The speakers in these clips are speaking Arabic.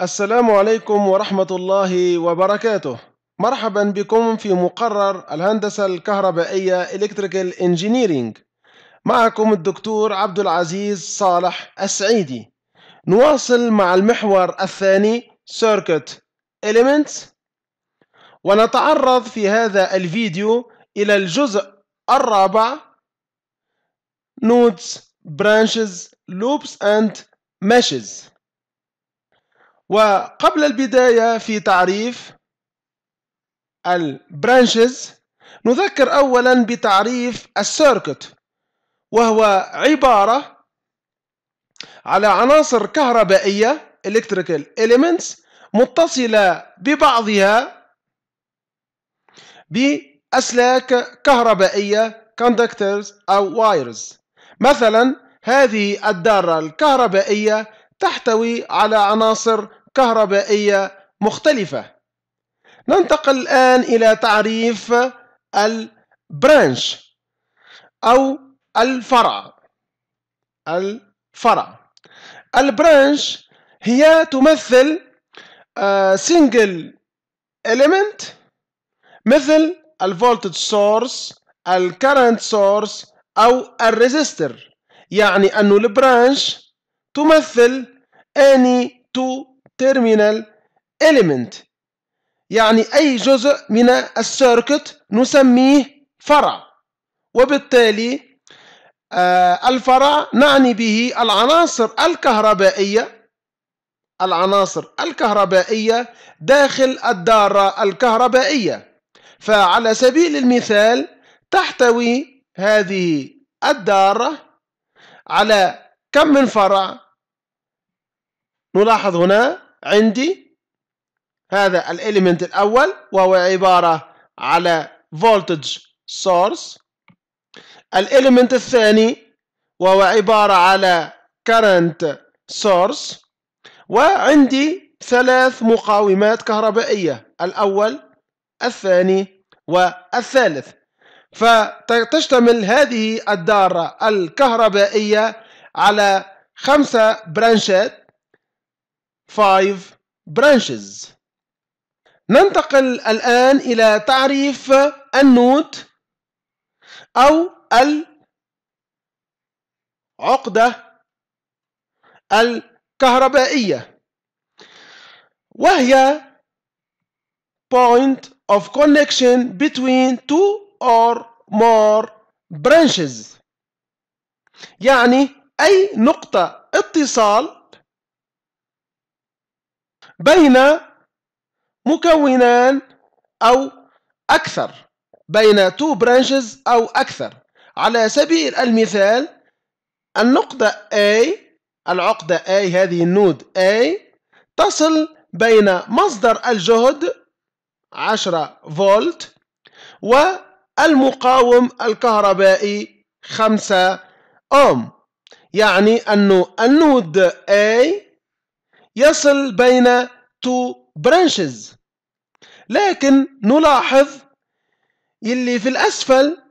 السلام عليكم ورحمة الله وبركاته مرحبا بكم في مقرر الهندسة الكهربائية Electrical Engineering معكم الدكتور عبد العزيز صالح السعيدي نواصل مع المحور الثاني Circuit Elements ونتعرض في هذا الفيديو إلى الجزء الرابع Nodes, Branches, Loops and Meshes وقبل البداية في تعريف البرانشز نذكر أولا بتعريف السيركت وهو عبارة على عناصر كهربائية electrical elements متصلة ببعضها بأسلاك كهربائية conductors أو wires مثلا هذه الدارة الكهربائية تحتوي على عناصر كهربائية مختلفة ننتقل الآن إلى تعريف البرانش أو الفرع الفرع البرانش هي تمثل سينجل آه، إليمنت مثل الفولتج سورس الكرنت سورس أو الريزيستر يعني أن البرانش تمثل any two terminal element يعني أي جزء من السيركت نسميه فرع وبالتالي آه، الفرع نعني به العناصر الكهربائية العناصر الكهربائية داخل الدارة الكهربائية فعلى سبيل المثال تحتوي هذه الدارة على كم من فرع نلاحظ هنا عندي هذا الإليمنت الأول وهو عبارة على فولتج سورس الإليمنت الثاني وهو عبارة على كرنت سورس وعندي ثلاث مقاومات كهربائية الأول الثاني والثالث فتشتمل هذه الدارة الكهربائية على خمسة برانشات five branches ننتقل الآن إلى تعريف النود أو العقدة الكهربائية وهي point of connection between two or more branches يعني أي نقطة اتصال بين مكونان أو أكثر بين two branches أو أكثر على سبيل المثال النقطة A العقدة A هذه النود A تصل بين مصدر الجهد 10 فولت والمقاوم الكهربائي 5 أوم يعني أن النود A يصل بين two branches لكن نلاحظ اللي في الأسفل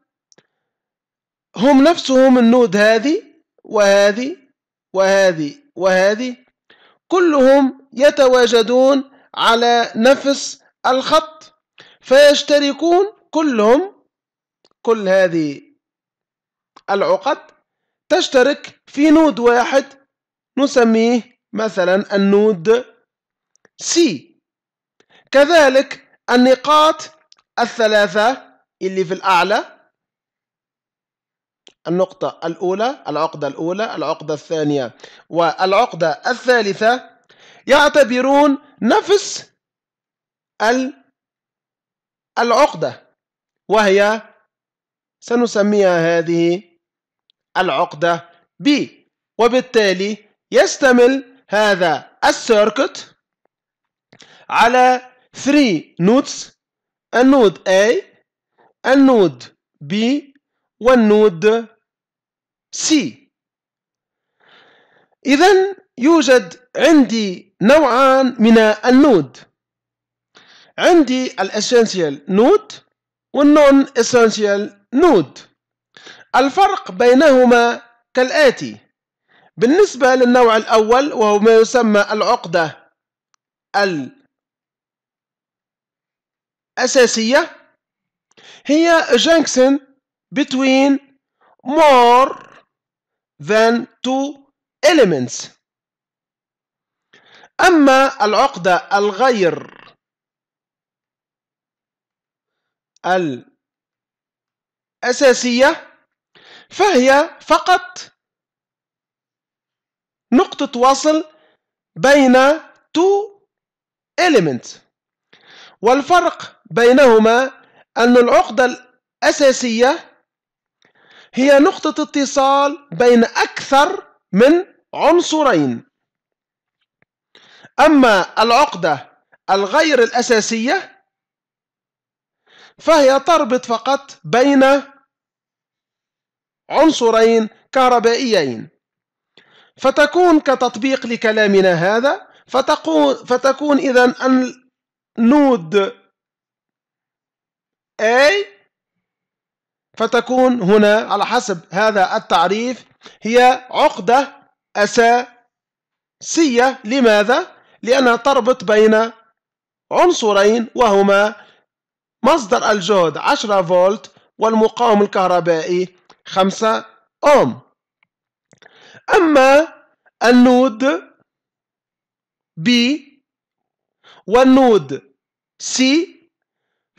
هم نفسهم النود هذه وهذه وهذه وهذه كلهم يتواجدون على نفس الخط فيشتركون كلهم كل هذه العقد تشترك في نود واحد نسميه مثلا النود سي كذلك النقاط الثلاثة اللي في الأعلى النقطة الأولى العقدة الأولى العقدة الثانية والعقدة الثالثة يعتبرون نفس العقدة وهي سنسميها هذه العقدة B وبالتالي يستمل هذا السيركت على 3 نودز النود A النود B والنود C إذا يوجد عندي نوعان من النود عندي الاسينشال نود والنون اسينشال نود الفرق بينهما كالآتي بالنسبة للنوع الأول وهو ما يسمى العقدة الأساسية هي junction between more than two elements أما العقدة الغير الأساسية فهي فقط نقطة وصل بين two elements والفرق بينهما أن العقدة الأساسية هي نقطة اتصال بين أكثر من عنصرين أما العقدة الغير الأساسية فهي تربط فقط بين عنصرين كهربائيين فتكون كتطبيق لكلامنا هذا فتكون, فتكون إذا النود A فتكون هنا على حسب هذا التعريف هي عقدة أساسية لماذا؟ لأنها تربط بين عنصرين وهما مصدر الجهد 10 فولت والمقاوم الكهربائي 5 أوم أما النود B والنود C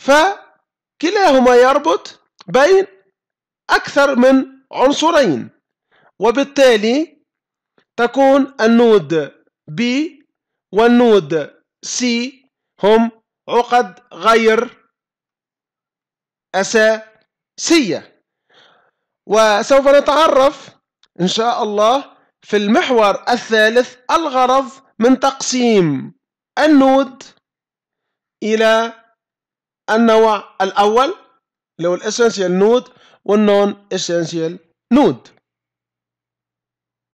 فكلاهما يربط بين أكثر من عنصرين وبالتالي تكون النود B والنود C هم عقد غير أساسية وسوف نتعرف إن شاء الله في المحور الثالث الغرض من تقسيم النود إلى النوع الأول اللي هو نود والنون اسنسيال نود